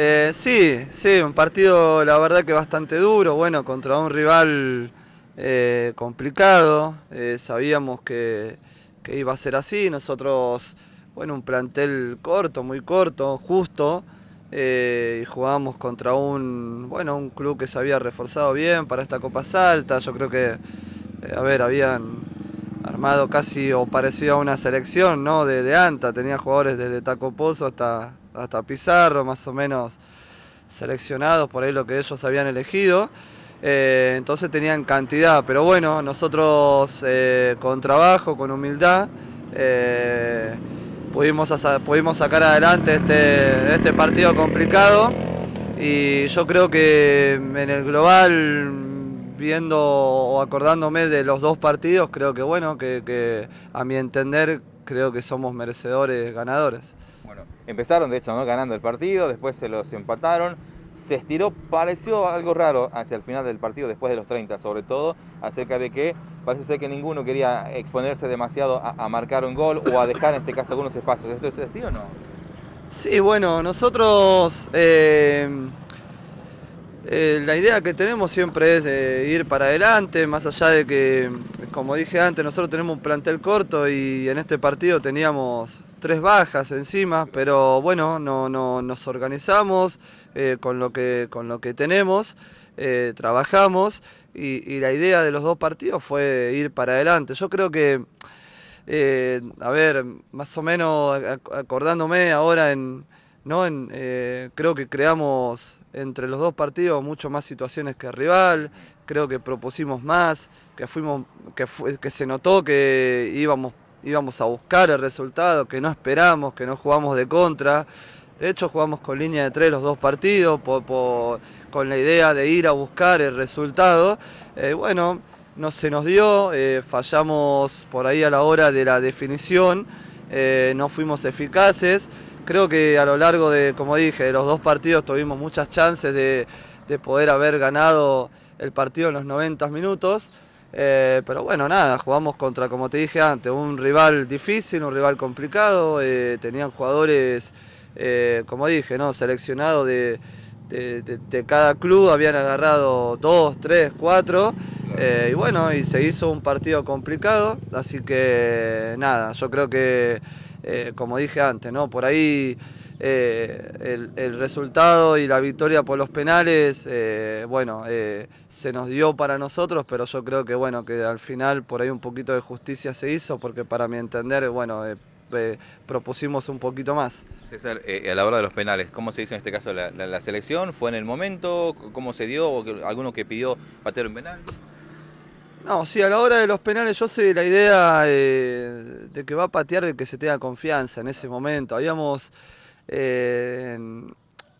Eh, sí, sí, un partido la verdad que bastante duro, bueno, contra un rival eh, complicado, eh, sabíamos que, iba a ser así, nosotros, bueno, un plantel corto, muy corto, justo, y jugamos contra un, bueno, un club que se había reforzado bien para esta Copa Salta, yo creo que, a ver, habían armado casi o parecido a una selección, ¿no? De, de Anta, tenía jugadores desde Taco hasta hasta Pizarro, más o menos seleccionados por ahí lo que ellos habían elegido. Eh, entonces tenían cantidad, pero bueno, nosotros eh, con trabajo, con humildad, eh, pudimos, sacar adelante este, este, partido complicado y yo creo que en el global viendo o acordándome de los dos partidos creo que bueno que a mi entender creo que somos merecedores ganadores bueno, empezaron de hecho ¿no? ganando el partido, después se los empataron. Se estiró, pareció algo raro hacia el final del partido, después de los 30 sobre todo, acerca de que parece ser que ninguno quería exponerse demasiado a, marcar un gol o a dejar en este caso algunos espacios. ¿Esto es así o no? Sí, bueno, nosotros eh, eh, la idea que tenemos siempre es ir para adelante, más allá de que como dije antes, nosotros tenemos un plantel corto y en este partido teníamos tres bajas encima, pero bueno, no, nos organizamos eh, con, lo que, con lo que tenemos, eh, trabajamos y, la idea de los dos partidos fue ir para adelante. Yo creo que, eh, a ver, más o menos acordándome ahora en... creo que creamos entre los dos partidos mucho más situaciones que rival, creo que propusimos más, que fuimos, que, que se notó que íbamos, íbamos a buscar el resultado, que no esperamos, que no jugamos de contra. De hecho, jugamos con línea de tres los dos partidos, con la idea de ir a buscar el resultado. Eh, bueno, no se nos dio, eh, fallamos por ahí a la hora de la definición, eh, no fuimos eficaces. Creo que a lo largo de, como dije, los dos partidos tuvimos muchas chances de poder haber ganado el partido en los 90 minutos. Eh, pero bueno, nada, jugamos contra, como te dije antes, un rival difícil, un rival complicado. Eh, tenían jugadores, eh, como dije, ¿no? seleccionados de, de, cada club, habían agarrado dos, tres, cuatro. y bueno, y se hizo un partido complicado. Así que nada, yo creo que, como dije antes, ¿no? por ahí eh, el, resultado y la victoria por los penales, eh, bueno, eh, se nos dio para nosotros, pero yo creo que bueno, que al final por ahí un poquito de justicia se hizo, porque para mi entender, bueno, propusimos un poquito más. César, a la hora de los penales, ¿cómo se hizo en este caso la, selección? ¿Fue en el momento? ¿Cómo se dio? ¿Alguno que pidió patear un penal? No, sí, a la hora de los penales yo sé la idea de que va a patear el que se tenga confianza en ese momento. Habíamos eh,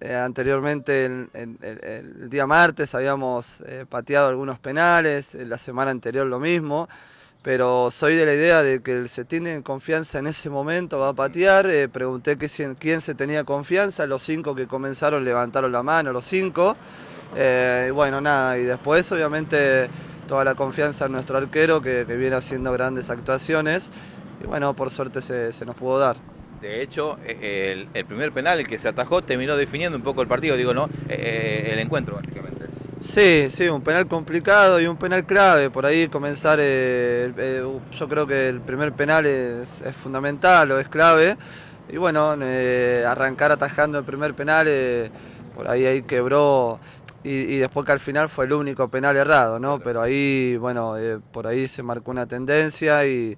eh, anteriormente, el, día martes, habíamos eh, pateado algunos penales, la semana anterior lo mismo pero soy de la idea de que se tiene confianza en ese momento, va a patear. pregunté quién se tenía confianza, los cinco que comenzaron levantaron la mano, los cinco. y bueno, nada, y después obviamente toda la confianza en nuestro arquero que, viene haciendo grandes actuaciones. Y bueno, por suerte se, se nos pudo dar. De hecho, eh, el, primer penal, el que se atajó, terminó definiendo un poco el partido, digo, ¿no? Eh, eh, el encuentro, básicamente. Sí, sí, un penal complicado y un penal clave. Por ahí comenzar, yo creo que el primer penal es, fundamental o es clave. Y bueno, arrancar atajando el primer penal, por ahí ahí quebró. Y, después que al final fue el único penal errado, ¿no? Pero ahí, bueno, por ahí se marcó una tendencia y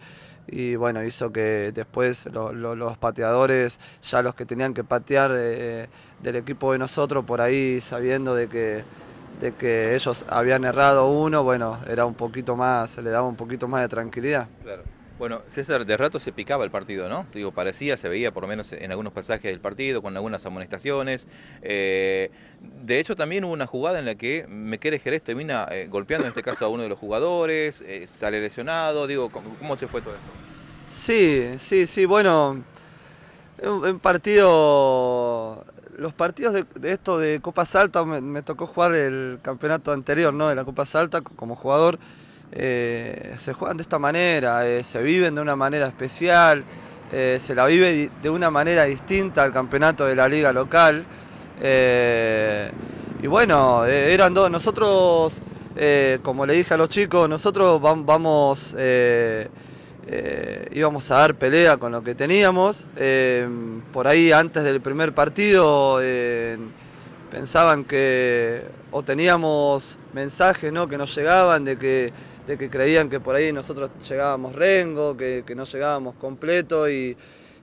y bueno, hizo que después los pateadores, ya los que tenían que patear eh, del equipo de nosotros, por ahí sabiendo de que, de que ellos habían errado uno, bueno, era un poquito más, le daba un poquito más de tranquilidad. Bueno, César, de rato se picaba el partido, ¿no? Digo, parecía, se veía por lo menos en algunos pasajes del partido, con algunas amonestaciones. Eh, de hecho, también hubo una jugada en la que Mequere Jerez termina eh, golpeando, en este caso, a uno de los jugadores, eh, sale lesionado. Digo, ¿cómo, se fue todo eso? Sí, sí, sí. Bueno, un, partido. Los partidos de, esto de Copa Salta, me tocó jugar el campeonato anterior, ¿no? De la Copa Salta como jugador. Eh, se juegan de esta manera, eh, se viven de una manera especial, eh, se la vive de una manera distinta al campeonato de la liga local. y bueno, eran dos, nosotros, como le dije a los chicos, nosotros vamos, íbamos a dar pelea con lo que teníamos. por ahí antes del primer partido pensaban que o teníamos mensajes que nos llegaban de que de este, que creían que por ahí nosotros llegábamos rengo, que, no llegábamos completo y,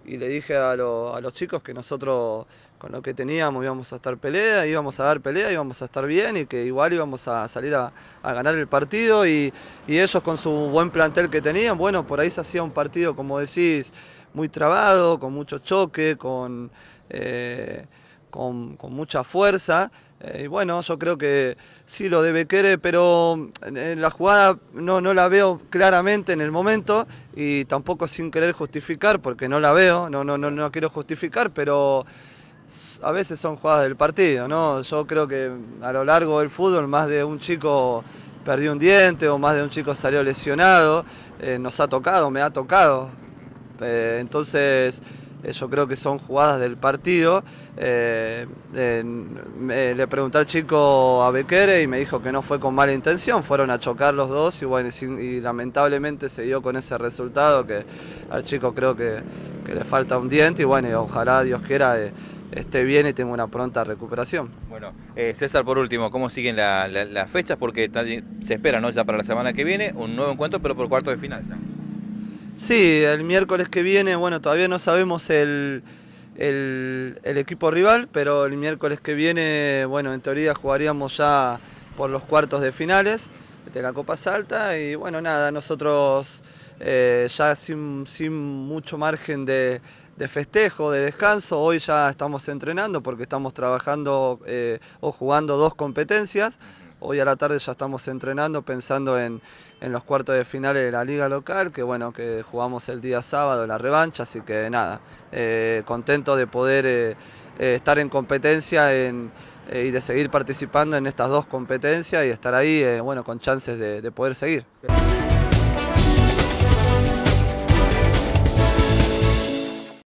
le dije a, los chicos que nosotros con lo que teníamos íbamos a estar pelea, íbamos a dar pelea, íbamos a estar bien y que igual íbamos a salir a, ganar el partido y, ellos con su buen plantel que tenían, bueno, por ahí se hacía un partido, como decís, muy trabado, con mucho choque, con... Eh, con, mucha fuerza. Eh, y bueno, yo creo que sí lo debe querer, pero mm, la jugada no, no la veo claramente en el momento y tampoco sin querer justificar, porque no la veo, no, no, no, no quiero justificar, pero a veces son jugadas del partido, ¿no? Yo creo que a lo largo del fútbol más de un chico perdió un diente o más de un chico salió lesionado, eh, nos ha tocado, me ha tocado. Eh, entonces yo creo que son jugadas del partido. Eh, le pregunté al chico a Bequere y me dijo que no fue con mala intención, fueron a chocar los dos y bueno, y, lamentablemente se dio con ese resultado que al chico creo que, le falta un diente y bueno, ojalá Dios quiera. Eh, esté bien y tenga una pronta recuperación. Bueno, eh, César, por último, ¿cómo siguen las fechas? Porque se espera, ¿no? Ya para la semana que viene un nuevo encuentro, pero por cuarto de final. Sí, el miércoles que viene, bueno, todavía no sabemos el, el, equipo rival, pero el miércoles que viene, bueno, en teoría jugaríamos ya por los cuartos de finales de la Copa Salta y bueno, nada, nosotros eh, ya sin, mucho margen de, festejo, de descanso. Hoy ya estamos entrenando porque estamos trabajando eh, o jugando dos competencias. Hoy a la tarde ya estamos entrenando pensando en, en los cuartos de finales de la liga local, que bueno, que jugamos el día sábado la revancha, así que nada, eh, contento de poder eh, eh, estar en competencia y de seguir participando en estas dos competencias y estar ahí, bueno, con chances de poder seguir.